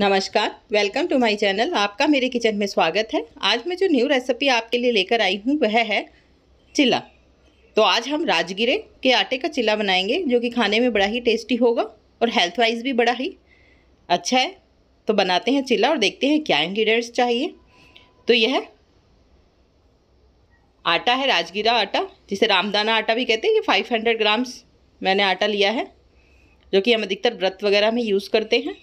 नमस्कार welcome to my channel आपका मेरे किचन में स्वागत है आज मैं जो न्यू रेसिपी आपके लिए लेकर आई हूँ वह है चिल्ला तो आज हम राजगिरे के आटे का चिल्ला बनाएंगे जो कि खाने में बड़ा ही टेस्टी होगा और हेल्थ वाइज भी बड़ा ही अच्छा है तो बनाते हैं चिल्ला और देखते हैं क्या इन्ग्रीडियंट्स चाहिए तो यह आटा है राजगिरा आटा जिसे रामदाना आटा भी कहते हैं ये फाइव हंड्रेड ग्राम्स मैंने आटा लिया है जो कि हम अधिकतर व्रत वगैरह में यूज़ करते हैं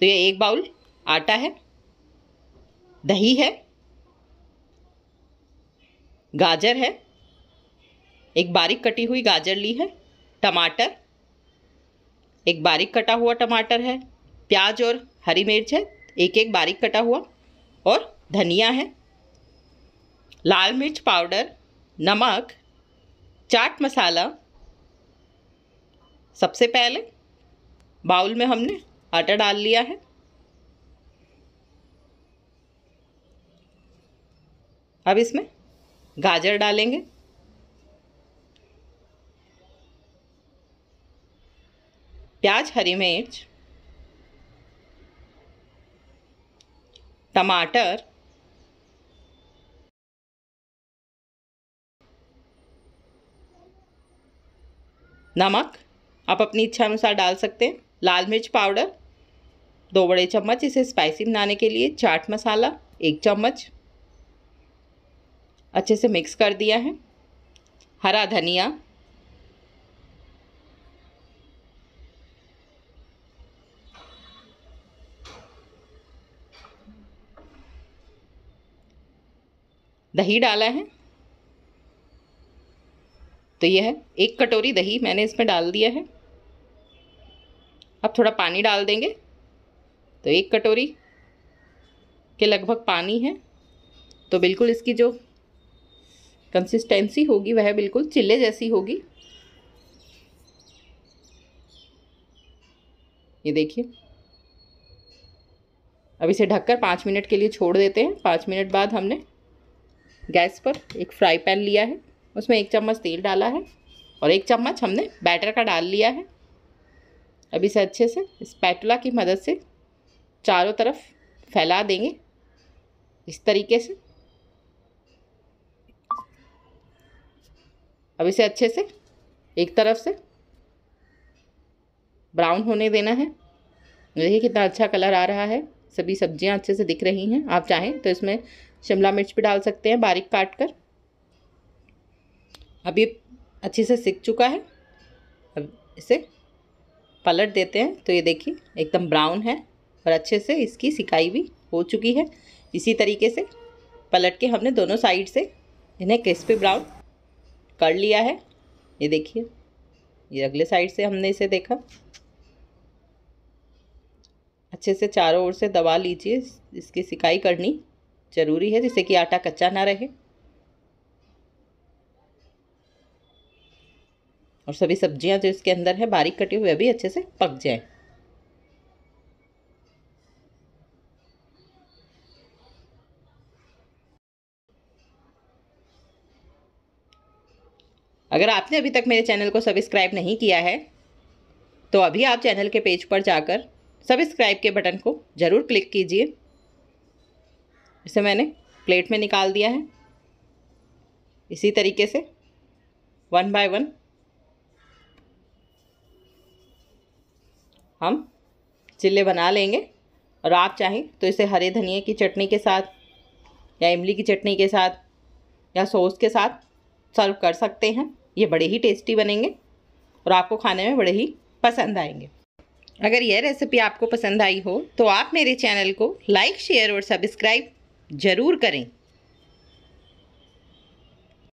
तो ये एक बाउल आटा है दही है गाजर है एक बारीक कटी हुई गाजर ली है टमाटर एक बारीक कटा हुआ टमाटर है प्याज और हरी मिर्च है एक एक बारीक कटा हुआ और धनिया है लाल मिर्च पाउडर नमक चाट मसाला सबसे पहले बाउल में हमने आटा डाल लिया है अब इसमें गाजर डालेंगे प्याज हरी मिर्च टमाटर नमक आप अपनी इच्छा अनुसार डाल सकते हैं लाल मिर्च पाउडर दो बड़े चम्मच इसे स्पाइसी बनाने के लिए चाट मसाला एक चम्मच अच्छे से मिक्स कर दिया है हरा धनिया दही डाला है तो यह है एक कटोरी दही मैंने इसमें डाल दिया है अब थोड़ा पानी डाल देंगे तो एक कटोरी के लगभग पानी है तो बिल्कुल इसकी जो कंसिस्टेंसी होगी वह बिल्कुल चिल्ले जैसी होगी ये देखिए अब इसे ढककर पाँच मिनट के लिए छोड़ देते हैं पाँच मिनट बाद हमने गैस पर एक फ्राई पैन लिया है उसमें एक चम्मच तेल डाला है और एक चम्मच हमने बैटर का डाल लिया है अब इसे अच्छे से इस स्पैटुला की मदद से चारों तरफ फैला देंगे इस तरीके से अब इसे अच्छे से एक तरफ से ब्राउन होने देना है देखिए कितना अच्छा कलर आ रहा है सभी सब्जियां अच्छे से दिख रही हैं आप चाहें तो इसमें शिमला मिर्च भी डाल सकते हैं बारीक काट कर अभी अच्छे से सीख चुका है अब इसे पलट देते हैं तो ये देखिए एकदम ब्राउन है और अच्छे से इसकी सिकाई भी हो चुकी है इसी तरीके से पलट के हमने दोनों साइड से इन्हें क्रिस्पी ब्राउन कर लिया है ये देखिए ये अगले साइड से हमने इसे देखा अच्छे से चारों ओर से दबा लीजिए इसकी सिकाई करनी ज़रूरी है जिससे कि आटा कच्चा ना रहे और सभी सब्जियां जो इसके अंदर है बारीक कटी हुई अभी अच्छे से पक जाएं अगर आपने अभी तक मेरे चैनल को सब्सक्राइब नहीं किया है तो अभी आप चैनल के पेज पर जाकर सब्सक्राइब के बटन को ज़रूर क्लिक कीजिए इसे मैंने प्लेट में निकाल दिया है इसी तरीके से वन बाय वन हम चिल्ले बना लेंगे और आप चाहें तो इसे हरे धनिए की चटनी के साथ या इमली की चटनी के साथ या सॉस के साथ सर्व कर सकते हैं ये बड़े ही टेस्टी बनेंगे और आपको खाने में बड़े ही पसंद आएंगे अगर यह रेसिपी आपको पसंद आई हो तो आप मेरे चैनल को लाइक शेयर और सब्सक्राइब ज़रूर करें